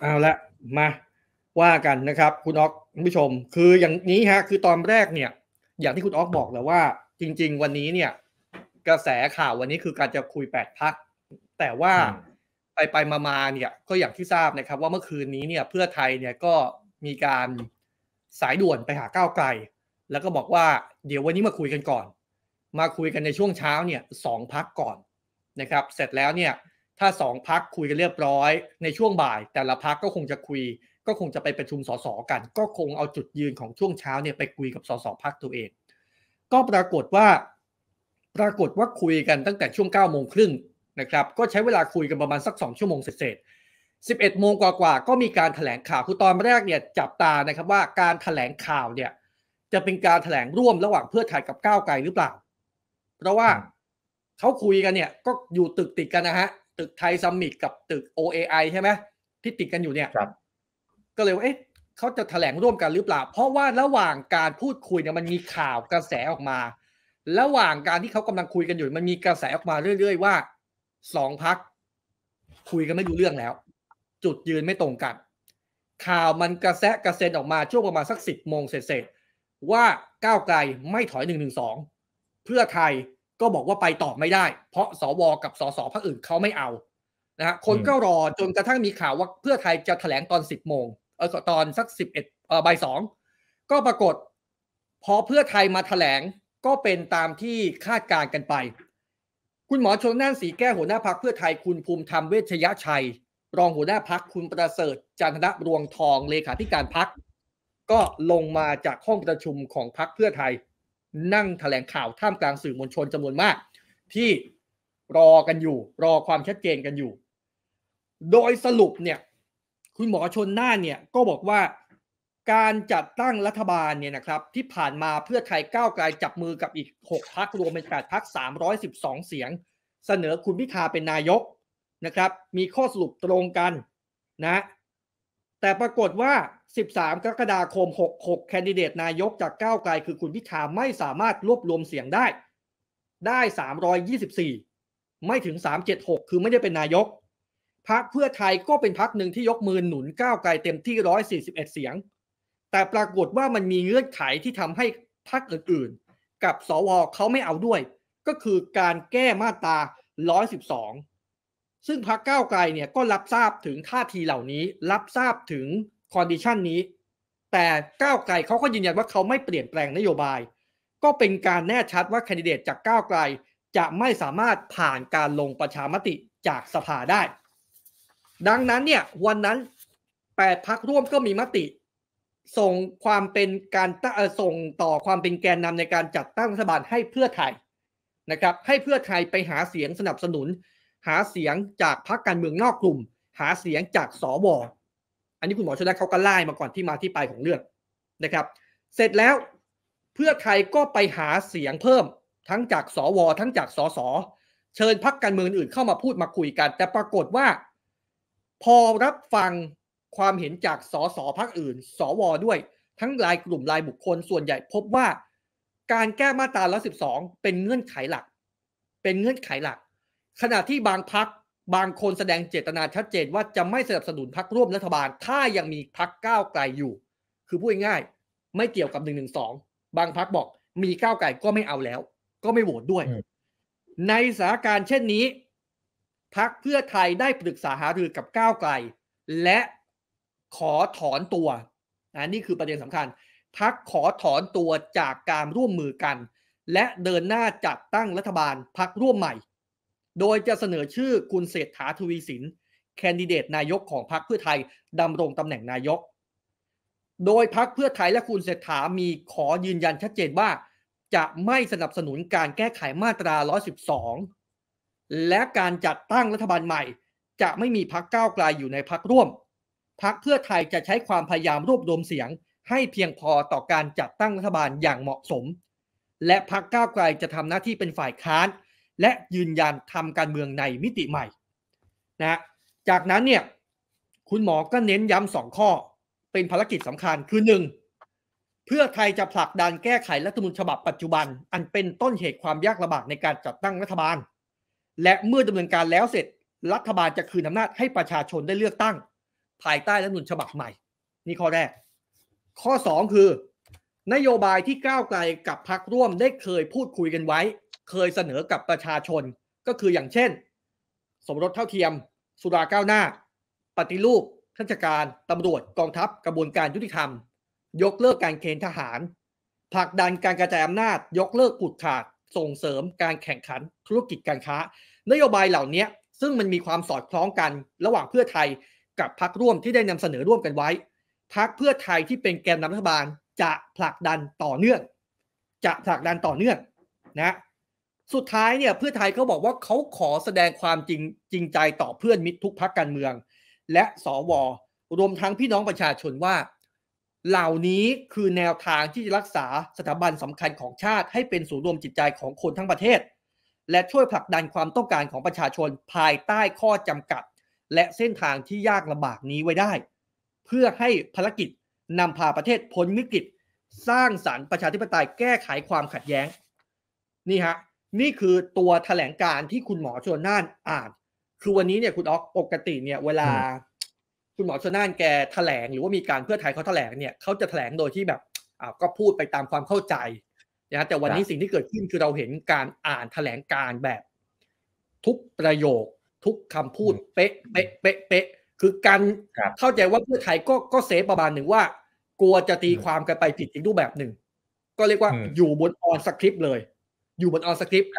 เอาละมาว่ากันนะครับคุณอ๊อก่านผู้ชมคืออย่างนี้ฮะคือตอนแรกเนี่ยอย่างที่คุณอ๊อกบอกแล้วว่า จริง ๆ วันนี้เนี่ยกระแสข่าววันนี้คือการจะคุยแปดพัก แต่ว่าไปไปมาๆเนี่ยก็อย่างที่ทราบนะครับ ว่าเมื่อคืนนี้เนี่ยเพื่อไทยเนี่ยก็มีการสายด่วนไปหาก้าวไกล แล้วก็บอกว่า เดี๋ยววันนี้มาคุยกันก่อน มาคุยกันในช่วงเช้าเนี่ยสองพักก่อนนะครับ เสร็จแล้วเนี่ยถ้าสองพักคุยกันเรียบร้อยในช่วงบ่าย แต่ละพักก็คงจะคุย ก็คงจะไปประชุมสสกัน ก็คงเอาจุดยืนของช่วงเช้าเนี่ยไปคุยกับสสพักตัวเอง ก็ปรากฏว่า ปรากฏว่าคุยกันตั้งแต่ช่วง9ก้าโมงครึ่งนะครับก็ใช้เวลาคุยกันประมาณสัก2ชั่วโมงเสร็จสิบเอ็ดโมงกว่าาก็มีการถแถลงข่าวคือตอนแรกเนี่ยจับตานะครับว่าการถแถลงข่าวเนี่ยจะเป็นการถแถลงร่วมระหว่างเพื่อไทยกับก้าวไกลหรือเปล่าเพราะว่าเขาคุยกันเนี่ยก็อยู่ตึกติดกันนะฮะตึกไทยซัมมิตกับตึก OAI ใช่ไหมที่ติดกันอยู่เนี่ยก็เลยว่าเอ๊ะเขาจะแถลงร่วมกันหรือเปล่า เพราะว่าระหว่างการพูดคุยเนี่ยมันมีข่าวกระแสออกมา ระหว่างการที่เขากำลังคุยกันอยู่ มันมีกระแสออกมาเรื่อยๆ ว่าสองพักคุยกันไม่ดูเรื่องแล้ว จุดยืนไม่ตรงกัน ข่าวมันกระแสกระเซ็นออกมาช่วงประมาณสักสิบโมงเสร็จว่าก้าวไกลไม่ถอยหนึ่งหนึ่งสองเพื่อไทยก็บอกว่าไปต่อไม่ได้ เพราะสวกับสสพรรคอื่นเขาไม่เอานะฮะคนก็รอจนกระทั่งมีข่าวว่าเพื่อไทยจะแถลงตอนสิบโมงเออตอนสักสิบเอ็ดเออบ่ายสองก็ปรากฏพอเพื่อไทยมาแถลงก็เป็นตามที่คาดการกันไป คุณหมอชนน่านสีแก้หัวหน้าพักเพื่อไทยคุณภูมิธรรมเวชยชัย รองหัวหน้าพักคุณประเสริฐจันทนะรวงทองเลขาธิการพักก็ลงมาจากห้องประชุมของพักเพื่อไทยนั่งถแถลงข่าวท่ามกลางสื่อมวลชนจำนวนมาก ที่รอกันอยู่รอความชัดเจนกันอยู่ โดยสรุปเนี่ยคุณหมอชนน่านเนี่ยก็บอกว่าการจัดตั้งรัฐบาลเนี่ยนะครับ ที่ผ่านมาเพื่อไทยก้าวไกลจับมือกับอีก 6พักรวม เป็น8พัก 312 เสียง เสนอคุณพิธาเป็นนายกนะครับ มีข้อสรุปตรงกันนะแต่ปรากฏว่า 13 กรกฎาคม 66 แคนดิเดตนายกจากก้าวไกลคือคุณพิธาไม่สามารถรวบรวมเสียงได้ ได้ 324 ไม่ถึง 376 คือไม่ได้เป็นนายก พักเพื่อไทยก็เป็นพักหนึ่งที่ยกมือหนุนก้าวไกลเต็มที่ 141 เสียง แต่ปรากฏว่ามันมีเงื่อนไขที่ทำให้พักอื่นๆ กับสวเขาไม่เอาด้วย ก็คือการแก้มาตรา112ซึ่งพรรคก้าวไกลเนี่ยก็รับทราบถึงท่าทีเหล่านี้รับทราบถึงคอนดิชันนี้ แต่ก้าวไกลเขาก็ยืนยันว่าเขาไม่เปลี่ยนแปลงนโยบาย ก็เป็นการแน่ชัดว่าคนดิเดตจากก้าวไกลจะไม่สามารถผ่านการลงประชามติจากสภาได้ ดังนั้นเนี่ยวันนั้น8พักร่วมก็มีมติ ส่งความเป็นการส่งต่อความเป็นแกนนำในการจัดตั้งรัฐบาลให้เพื่อไทยนะครับให้เพื่อไทยไปหาเสียงสนับสนุนหาเสียงจากพรรคการเมืองนอกกลุ่ม หาเสียงจากสว อันนี้คุณหมอชนะเขาก็ไล่มาก่อนที่มาที่ไปของเรื่องนะครับ เสร็จแล้วเพื่อไทยก็ไปหาเสียงเพิ่มทั้งจากสวทั้งจากสสเชิญพรรคการเมืองอื่นเข้ามาพูดมาคุยกัน แต่ปรากฏว่า พอรับฟังความเห็นจากสสพรรคอื่นสวด้วย ทั้งรายกลุ่มรายบุคคลส่วนใหญ่ พบว่าการแก้มาตรา112 เป็นเงื่อนไขหลักเป็นเงื่อนไขหลักขณะที่บางพักบางคนแสดงเจตนาชัดเจนว่าจะไม่สนับสนุนพักร่วมรัฐบาลถ้ายังมีพักก้าวไกลอยู่ คือพูดง่ายๆไม่เกี่ยวกับหนึ่งหนึ่งสองบางพักบอกมีก้าวไกลก็ไม่เอาแล้ว ก็ไม่โหวตด้วย ในสถานการณ์เช่นนี้ พักเพื่อไทยได้ปรึกษาหารือกับก้าวไกลและขอถอนตัวอันนี้คือประเด็นสำคัญ พักขอถอนตัวจากการร่วมมือกัน และเดินหน้าจัดตั้งรัฐบาลพักร่วมใหม่โดยจะเสนอชื่อคุณเศรษฐาทวีสินแคนดิเดตนายกของพรรคเพื่อไทยดำรงตำแหน่งนายก โดยพรรคเพื่อไทยและคุณเศรษฐามีขอยืนยันชัดเจนว่า จะไม่สนับสนุนการแก้ไขมาตรา 112 และการจัดตั้งรัฐบาลใหม่ จะไม่มีพรรคก้าวไกลอยู่ในพรรคร่วม พรรคเพื่อไทยจะใช้ความพยายามรวบรวมเสียง ให้เพียงพอต่อการจัดตั้งรัฐบาลอย่างเหมาะสม และพรรคก้าวไกลจะทำหน้าที่เป็นฝ่ายค้านและยืนยันทำการเมืองในมิติใหม่นะ จากนั้นเนี่ยคุณหมอก็เน้นย้ำสองข้อ เป็นภารกิจสำคัญคือหนึ่ง เพื่อไทยจะผลักดันแก้ไขรัฐมนุนฉบับปัจจุบัน อันเป็นต้นเหตุความยากลำบากในการจัดตั้งรัฐบาล และเมื่อดำเนินการแล้วเสร็จ รัฐบาลจะคืนอำนาจให้ประชาชนได้เลือกตั้งภายใต้รัฐมนุนฉบับใหม่ นี่ข้อแรกข้อ 2 คือ นโยบายที่ก้าวไกลกับพรรคร่วมได้เคยพูดคุยกันไว้เคยเสนอกับประชาชนก็คืออย่างเช่น สมรสเท่าเทียม สุราก้าวหน้า ปฏิรูปข้าราชการ ตำรวจกองทัพกระบวนการยุติธรรม ยกเลิกการเคนทหาร ผลักดันการกระจายอำนาจ ยกเลิกกุดขาด ส่งเสริมการแข่งขันธุรกิจการค้า นโยบายเหล่านี้ซึ่งมันมีความสอดคล้องกันระหว่างเพื่อไทยกับพรรคร่วมที่ได้นำเสนอร่วมกันไว้พรรคเพื่อไทยที่เป็นแกนนำรัฐบาล จะผลักดันต่อเนื่องจะผลักดันต่อเนื่องนะสุดท้ายเนี่ยเพื่อไทยเขาบอกว่าเขาขอแสดงความจริงจริงใจต่อเพื่อนมิตรทุกพักการเมือง และสวรวมทั้งพี่น้องประชาชนว่าเหล่านี้คือแนวทางที่จะรักษา สถาบันสำคัญของชาติให้เป็นศูนย์รวมจิตใจของคนทั้งประเทศ และช่วยผลักดันความต้องการของประชาชนภายใต้ข้อจำกัด และเส้นทางที่ยากลำบากนี้ไว้ได้ เพื่อให้ภารกิจนำพาประเทศพ้นวิกฤตสร้างสารรค์ประชาธิปไตยแก้ไขความขัดแย้ง นี่ฮะนี่คือตัวถแถลงการที่คุณหมอชนน่านอ่าน คือวันนี้เนี่ยคุณอ๊อกปกติเนี่ยเวลาคุณหมอชนน่านแกถแถลงหรือว่ามีการเพื่อไทยเขาถแถลงเนี่ยเขาจะถแถลงโดยที่แบบอาก็พูดไปตามความเข้าใจนะ แต่วันนี้สิ่งที่เกิดขึ้นคือเราเห็นการอ่านถแถลงการแบบ ทุกประโยคทุกคำพูดเป๊ะเป๊ะเป๊ะเป๊ะ คือการเข้าใจว่าเพื่อไทยก็ก็เซฟประมาณหนึ่งว่า กลัวจะตีความกันไปผิดอีกรูปแบบหนึ่งก็เรียกว่าอยู่บนออนสคริปต์เลยอยู่บนออนสคริปต์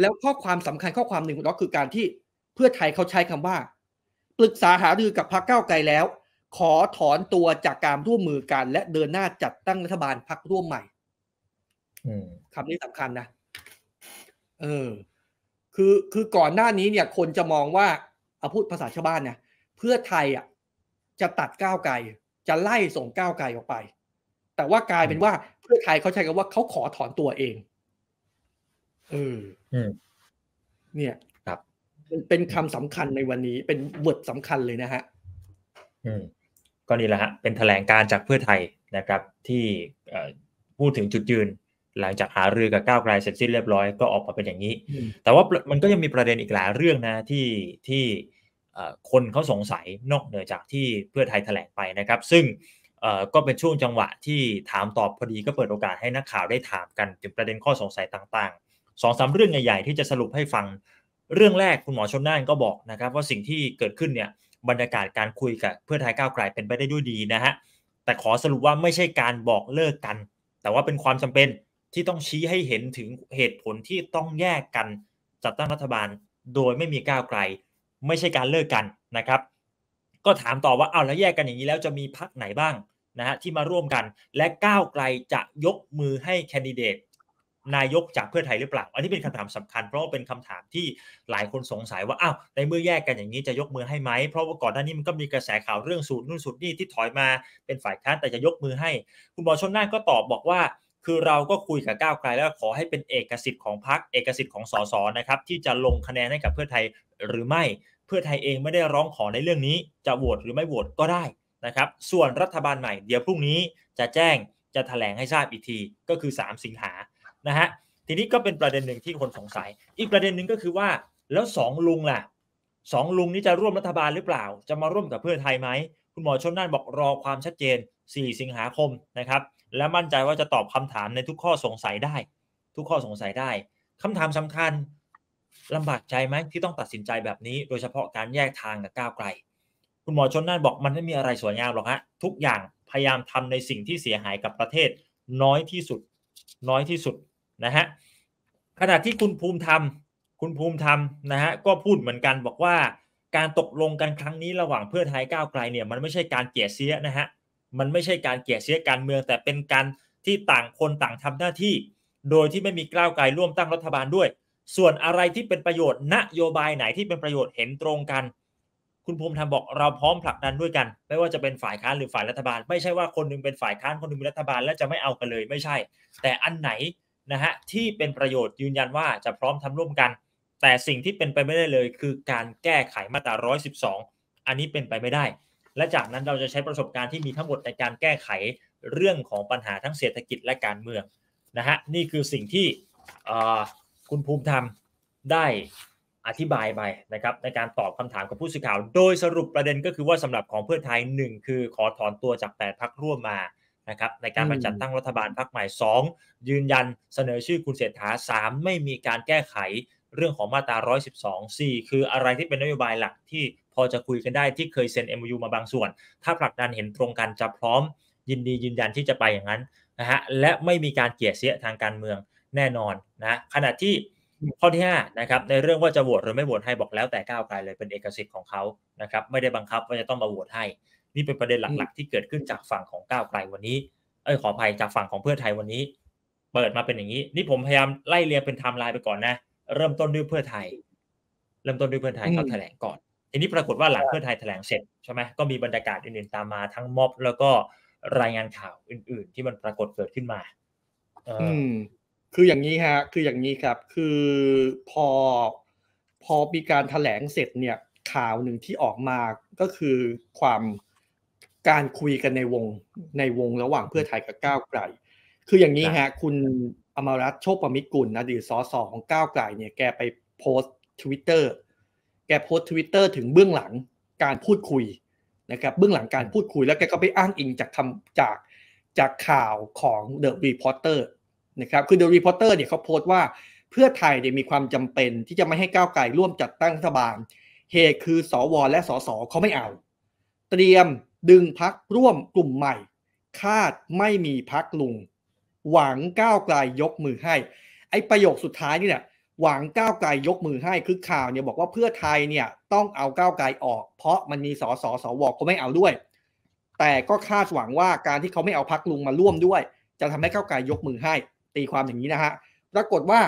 แล้วข้อความสำคัญข้อความหนึ่งคองน็อกคือการที่เพื่อไทยเขาใช้คำว่า ปรึกษาหารือกับพรรคเก้าไกลแล้ว ขอถอนตัวจากการร่วมมือกัน และเดินหน้าจัดตั้งรัฐบาลพรรคร่วมใหม่คำนี้สำคัญนะเออคือคือก่อนหน้านี้เนี่ย คนจะมองว่าเอาพูดภาษาชาวบ้านเนี่ยเพื่อไทยอ่ะจะตัดก้าวไกลจะไล่ส่งก้าวไกลออกไป แต่ว่ากลายเป็นว่าเพื่อไทยเขาใช้คำว่าเขาขอถอนตัวเองเออเนี่ยครับ เป็นคำสำคัญในวันนี้ เป็นบทสำคัญเลยนะฮะ ก็นี่แหละฮะ เป็นแถลงการจากเพื่อไทยนะครับ ที่พูดถึงจุดยืน หลังจากหารือกับก้าวไกลเสร็จสิ้นเรียบร้อย ก็ออกมาเป็นอย่างนี้ แต่ว่ามันก็ยังมีประเด็นอีกหลายเรื่องนะที่ที่คนเขาสงสัยนอกเหนือ จากที่เพื่อไทยแถลงไปนะครับ ซึ่งก็เป็นช่วงจังหวะที่ถามตอบพอดีก็เปิดโอกาสให้นักข่าวได้ถามกันถึงประเด็นข้อสงสัยต่างสองสาเรื่องใหญ่ๆ ที่จะสรุปให้ฟังเรื่องแรกคุณหมอชนน่านก็บอกนะครับว่าสิ่งที่เกิดขึ้นเนี่ยบรรยากาศการคุยกับเพื่อไทยก้าวไกลเป็นไปได้ด้วยดีนะฮะแต่ขอสรุปว่าไม่ใช่การบอกเลิกกัน แต่ว่าเป็นความจำเป็นที่ต้องชี้ให้เห็นถึงเหตุผลที่ต้องแยกกันจัดตั้งรัฐบาลโดยไม่มีก้าวไกล ไม่ใช่การเลิกกันนะครับก็ถามต่อว่าเอาแล้วแยกกันอย่างนี้แล้วจะมีพักไหนบ้างนะฮะที่มาร่วมกันและก้าวไกลจะยกมือให้แคนดิเดตนายกจากเพื่อไทยหรือเปล่า อันนี้เป็นคำถามสำคัญเพราะเป็นคำถามที่หลายคนสงสัยว่า อ้าว ในเมื่อแยกกันอย่างนี้จะยกมือให้ไหมเพราะว่าก่อนหน้านี้มันก็มีกระแสข่าวเรื่องสูตรนู่นสูตรนี่ที่ถอยมาเป็นฝ่ายค้านแต่จะยกมือให้ คุณหมอชนน่านก็ตอบบอกว่า คือเราก็คุยกับก้าวไกลแล้วขอให้เป็นเอกสิทธิ์ของพรรคเอกสิทธิ์ของสสนะครับ ที่จะลงคะแนนให้กับเพื่อไทยหรือไม่ เพื่อไทยเองไม่ได้ร้องขอในเรื่องนี้ จะโหวตหรือไม่โหวตก็ได้นะครับ ส่วนรัฐบาลใหม่เดี๋ยวพรุ่งนี้จะแจ้งจะถแถลงให้ทราบอีกที ก็คือ 3 สิงหานะฮะทีนี้ก็เป็นประเด็นหนึ่งที่คนสงสัย อีกประเด็นหนึ่งก็คือว่าแล้วสองลุงล่ะสองลุงนี้จะร่วมรัฐบาลหรือเปล่า จะมาร่วมกับเพื่อไทยไหมคุณหมอชนน่านบอกรอความชัดเจน 4 สิงหาคมนะครับและมั่นใจว่าจะตอบคำถามในทุกข้อสงสัยได้ ทุกข้อสงสัยได้ คำถามสำคัญลำบากใจไหมที่ต้องตัดสินใจแบบนี้ โดยเฉพาะการแยกทางกับก้าวไกล คุณหมอชนน่านบอกมันไม่มีอะไรสวยงามหรอกฮะทุกอย่าง พยายามทำในสิ่งที่เสียหายกับประเทศน้อยที่สุด น้อยที่สุดนะฮะขณะที่คุณภูมิธรรมคุณภูมิธรรมนะฮะก็พูดเหมือนกันบอกว่าการตกลงกันครั้งนี้ระหว่างเพื่อไทยก้าวไกลเนี่ยมันไม่ใช่การเกลียดเสียนะฮะมันไม่ใช่การเกลียดเสียการเมืองแต่เป็นการที่ต่างคนต่างทำหน้าที่ โดยที่ไม่มีก้าวไกลร่วมตั้งรัฐบาลด้วย ส่วนอะไรที่เป็นประโยชน์นโยบายไหนที่เป็นประโยชน์เห็นตรงกัน คุณภูมิธรรมบอกเราพร้อมผลักดันด้วยกัน ไม่ว่าจะเป็นฝ่ายค้านหรือฝ่ายรัฐบาล ไม่ใช่ว่าคนนึงเป็นฝ่ายค้านคนนึงเป็นรัฐบาลแล้วจะไม่เอากันเลยไม่ใช่ แต่อันไหนนะฮะที่เป็นประโยชน์ยืนยันว่าจะพร้อมทำร่วมกัน แต่สิ่งที่เป็นไปไม่ได้เลย คือการแก้ไขมาตรา112 อันนี้เป็นไปไม่ได้ และจากนั้นเราจะใช้ประสบการณ์ที่มีทั้งหมดในการแก้ไขเรื่องของปัญหาทั้งเศรษฐกิจและการเมืองนะฮะนี่คือสิ่งที่คุณภูมิธรรมได้อธิบายไปนะครับในการตอบคำถามกับผู้สื่อข่าว โดยสรุปประเด็นก็คือว่าสำหรับของเพื่อไทย 1 คือขอถอนตัวจาก8พักร่วมมานะครับในการระจัดตั้งรัฐบาลพรรคใหม่2ยืนยันเสนอชื่อคุณเศรษฐา 3ไม่มีการแก้ไขเรื่องของมาตรา112 4คืออะไรที่เป็นนโยบายหลัก ที่พอจะคุยกันได้ที่เคยเซ็น MOU มาบางส่วน ถ้าผลักดันเห็นตรงกันจะพร้อมยินดียืนยันที่จะไปอย่างนั้นนะฮะและไม่มีการเกลียดเสียทางการเมืองแน่นอนนะขณะที่ข้อที่5นะครับในเรื่องว่าจะโหวตหรือไม่โหวตให้บอกแล้วแต่ก้าวไกลเลยเป็นเอกสิทธิ์ของเขานะครับไม่ได้บังคับว่าจะต้องมาโหวตให้นี่เป็นประเด็นหลักๆที่เกิดขึ้นจากฝั่งของก้าวไกลวันนี้ เอ้ยขออภัยจากฝั่งของเพื่อไทยวันนี้ เปิดมาเป็นอย่างนี้ นี่ผมพยายามไล่เรียงเป็นไทม์ไลน์ไปก่อนนะ เริ่มต้นด้วยเพื่อไทย เริ่มต้นด้วยเพื่อไทยเขาแถลงก่อน ทีนี้ปรากฏว่าหลังเพื่อไทยแถลงเสร็จใช่ไหมก็มีบรรยากาศอื่นๆ ตามมา ทั้งม็อบ แล้วก็รายงานข่าวอื่น ๆ ที่มันปรากฏเกิดขึ้นมาอืมคืออย่างนี้ฮะ คืออย่างนี้ครับ คือพอ พอมีการแถลงเสร็จเนี่ยข่าวหนึ่งที่ออกมาก็คือความการคุยกันในวงในวงระหว่างเพื่อไทยกับก้าวไกล คืออย่างนี้ฮะคุณอมรัตโชคประมิตรกุลนะดีสอสอของก้าวไกลเนี่ยแกไปโพสต์ทวิตเตอร์แกโพสต์ทวิตเตอร์ถึงเบื้องหลังการพูดคุยนะครับเบื้องหลังการพูดคุยแล้วแกก็ไปอ้างอิงจากคำจากจากข่าวของ The Reporter นะครับคือ The Reporter เนี่ยเขาโพสต์ว่าเพื่อไทยเนี่ยมีความจำเป็นที่จะไม่ให้ก้าวไกลร่วมจัดตั้งรัฐบาลเหตุคือสอวอและสอสอเขาไม่เอา เตรียมดึงพักร่วมกลุ่มใหม่ คาดไม่มีพักลุง หวังก้าวไกลยยกมือให้ ไอประโยคสุดท้ายนี่เนี่ย หวังก้าวไกลยกมือให้คือข่าวเนี่ยบอกว่าเพื่อไทยเนี่ยต้องเอาก้าวไกลออก เพราะมันมีสอสอสอวอก็ไม่เอาด้วย แต่ก็คาดหวังว่าการที่เขาไม่เอาพักลุงมาร่วมด้วย จะทำให้ก้าวไกลยกมือให้ ตีความอย่างนี้นะฮะ ปรากฏว่า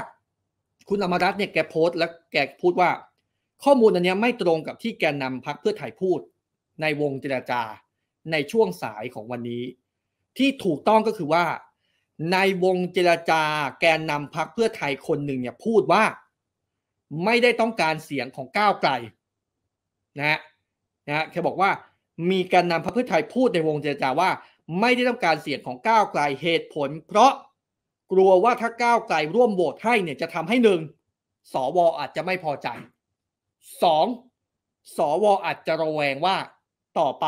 คุณอมรัตน์เนี่ยแกโพสต์แล้วแกพูดว่า ข้อมูลอันนี้ไม่ตรงกับที่แกนำพักเพื่อไทยพูดในวงเจรจาในช่วงสายของวันนี้ ที่ถูกต้องก็คือว่า ในวงเจรจาแกนนำพักเพื่อไทยคนหนึ่งเนี่ยพูดว่า ไม่ได้ต้องการเสียงของก้าวไกลนะฮะนะฮะแค่บอกว่ามีการนำพักเพื่อไทยพูดในวงเจรจาว่าไม่ได้ต้องการเสียงของก้าวไกลเหตุผลเพราะกลัวว่าถ้าก้าวไกลร่วมโหวตให้เนี่ยจะทำให้หนึ่งสวอาจจะไม่พอใจสองสวอาจจะระแวงว่าต่อไป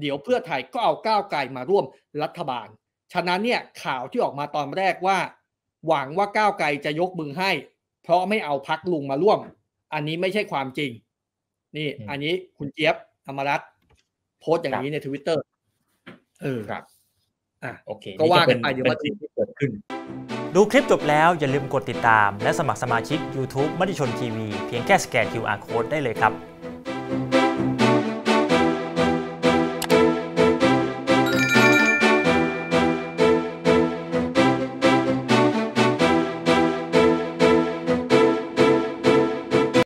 เดี๋ยวเพื่อไทยก็เอาก้าวไกลมาร่วมรัฐบาล ฉะนั้นเนี่ยข่าวที่ออกมาตอนแรกว่า หวังว่าก้าวไกลจะยกมือให้ เพราะไม่เอาพักลุงมาร่วม อันนี้ไม่ใช่ความจริง นี่อันนี้คุณเจี๊ยบอมรัตโพสอย่างนี้ในทวิตเตอร์เออครับอ่ะโอเคก็ว่ากันไปเดี๋ยวมูที่เกิดขึ้น ดูคลิปจบแล้วอย่าลืมกดติดตาม และสมัครสมาชิก YouTube มติชนทีวีเพียงแค่สแกน QR Code ได้เลยครับ